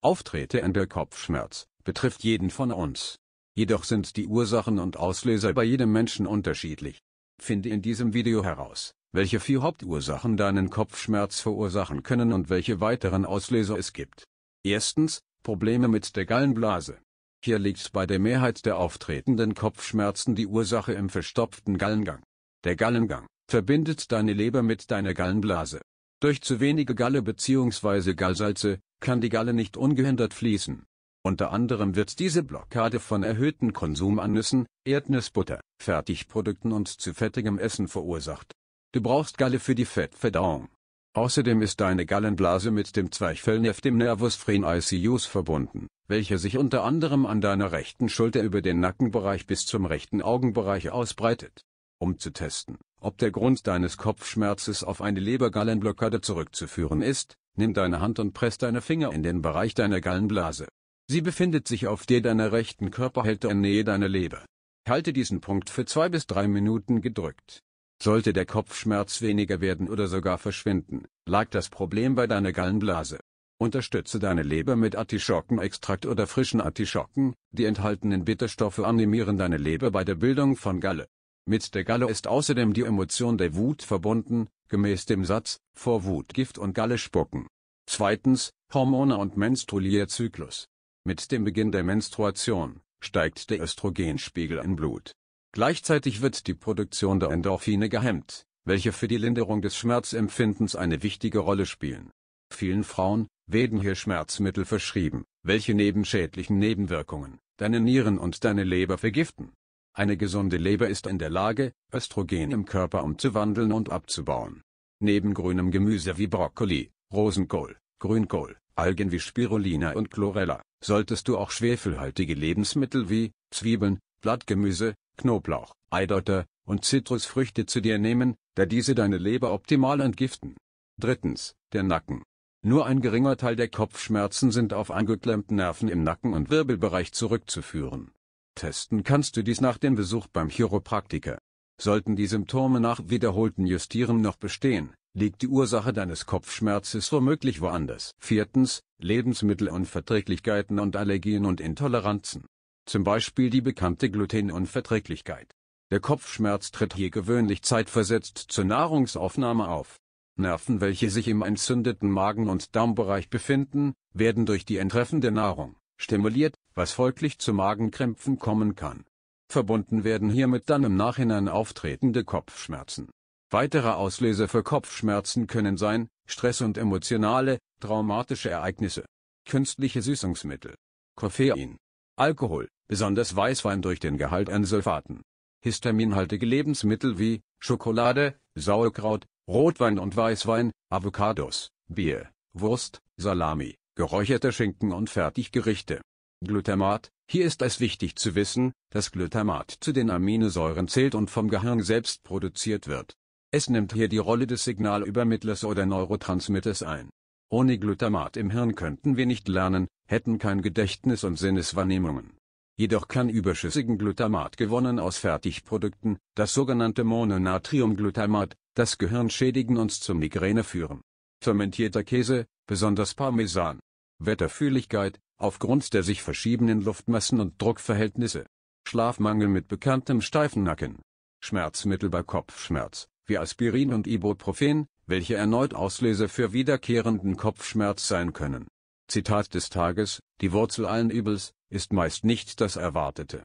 Auftrete in der Kopfschmerz betrifft jeden von uns. Jedoch sind die Ursachen und Auslöser bei jedem Menschen unterschiedlich. Finde in diesem Video heraus, welche vier Hauptursachen deinen Kopfschmerz verursachen können und welche weiteren Auslöser es gibt. Erstens, Probleme mit der Gallenblase. Hier liegt bei der Mehrheit der auftretenden Kopfschmerzen die Ursache im verstopften Gallengang. Der Gallengang verbindet deine Leber mit deiner Gallenblase. Durch zu wenige Galle bzw. Gallsalze kann die Galle nicht ungehindert fließen. Unter anderem wird diese Blockade von erhöhtem Konsum an Nüssen, Erdnussbutter, Fertigprodukten und zu fettigem Essen verursacht. Du brauchst Galle für die Fettverdauung. Außerdem ist deine Gallenblase mit dem Zwerchfellnerv dem Nervus ICUs verbunden, welcher sich unter anderem an deiner rechten Schulter über den Nackenbereich bis zum rechten Augenbereich ausbreitet. Um zu testen, ob der Grund deines Kopfschmerzes auf eine Lebergallenblockade zurückzuführen ist, nimm deine Hand und presst deine Finger in den Bereich deiner Gallenblase. Sie befindet sich auf der deiner rechten Körperhälfte in Nähe deiner Leber. Halte diesen Punkt für zwei bis drei Minuten gedrückt. Sollte der Kopfschmerz weniger werden oder sogar verschwinden, lag das Problem bei deiner Gallenblase. Unterstütze deine Leber mit Artischockenextrakt oder frischen Artischocken, die enthaltenen Bitterstoffe animieren deine Leber bei der Bildung von Galle. Mit der Galle ist außerdem die Emotion der Wut verbunden, gemäß dem Satz, vor Wut Gift und Galle spucken. Zweitens, Hormone und Menstruierzyklus. Mit dem Beginn der Menstruation steigt der Östrogenspiegel im Blut. Gleichzeitig wird die Produktion der Endorphine gehemmt, welche für die Linderung des Schmerzempfindens eine wichtige Rolle spielen. Vielen Frauen werden hier Schmerzmittel verschrieben, welche neben schädlichen Nebenwirkungen deine Nieren und deine Leber vergiften. Eine gesunde Leber ist in der Lage, Östrogen im Körper umzuwandeln und abzubauen. Neben grünem Gemüse wie Brokkoli, Rosenkohl, Grünkohl, Algen wie Spirulina und Chlorella, solltest du auch schwefelhaltige Lebensmittel wie Zwiebeln, Blattgemüse, Knoblauch, Eidotter und Zitrusfrüchte zu dir nehmen, da diese deine Leber optimal entgiften. Drittens, der Nacken. Nur ein geringer Teil der Kopfschmerzen sind auf angeklemmten Nerven im Nacken- und Wirbelbereich zurückzuführen. Testen kannst du dies nach dem Besuch beim Chiropraktiker. Sollten die Symptome nach wiederholten Justieren noch bestehen, liegt die Ursache deines Kopfschmerzes womöglich woanders. Viertens, Lebensmittelunverträglichkeiten und Allergien und Intoleranzen. Zum Beispiel die bekannte Glutenunverträglichkeit. Der Kopfschmerz tritt hier gewöhnlich zeitversetzt zur Nahrungsaufnahme auf. Nerven, welche sich im entzündeten Magen- und Darmbereich befinden, werden durch die entreffende Nahrung stimuliert, was folglich zu Magenkrämpfen kommen kann. Verbunden werden hiermit dann im Nachhinein auftretende Kopfschmerzen. Weitere Auslöser für Kopfschmerzen können sein Stress und emotionale, traumatische Ereignisse, künstliche Süßungsmittel, Koffein, Alkohol, besonders Weißwein durch den Gehalt an Sulfaten. Histaminhaltige Lebensmittel wie Schokolade, Sauerkraut, Rotwein und Weißwein, Avocados, Bier, Wurst, Salami, geräucherte Schinken und Fertiggerichte. Glutamat, hier ist es wichtig zu wissen, dass Glutamat zu den Aminosäuren zählt und vom Gehirn selbst produziert wird. Es nimmt hier die Rolle des Signalübermittlers oder Neurotransmitters ein. Ohne Glutamat im Hirn könnten wir nicht lernen, hätten kein Gedächtnis und Sinneswahrnehmungen. Jedoch kann überschüssigen Glutamat gewonnen aus Fertigprodukten, das sogenannte Mononatriumglutamat, das Gehirn schädigen und zur Migräne führen. Fermentierter Käse, besonders Parmesan. Wetterfühligkeit, aufgrund der sich verschiebenen Luftmassen und Druckverhältnisse. Schlafmangel mit bekanntem steifen Nacken. Schmerzmittel bei Kopfschmerz, wie Aspirin und Ibuprofen, welche erneut Auslöser für wiederkehrenden Kopfschmerz sein können. Zitat des Tages, die Wurzel allen Übels, ist meist nicht das Erwartete.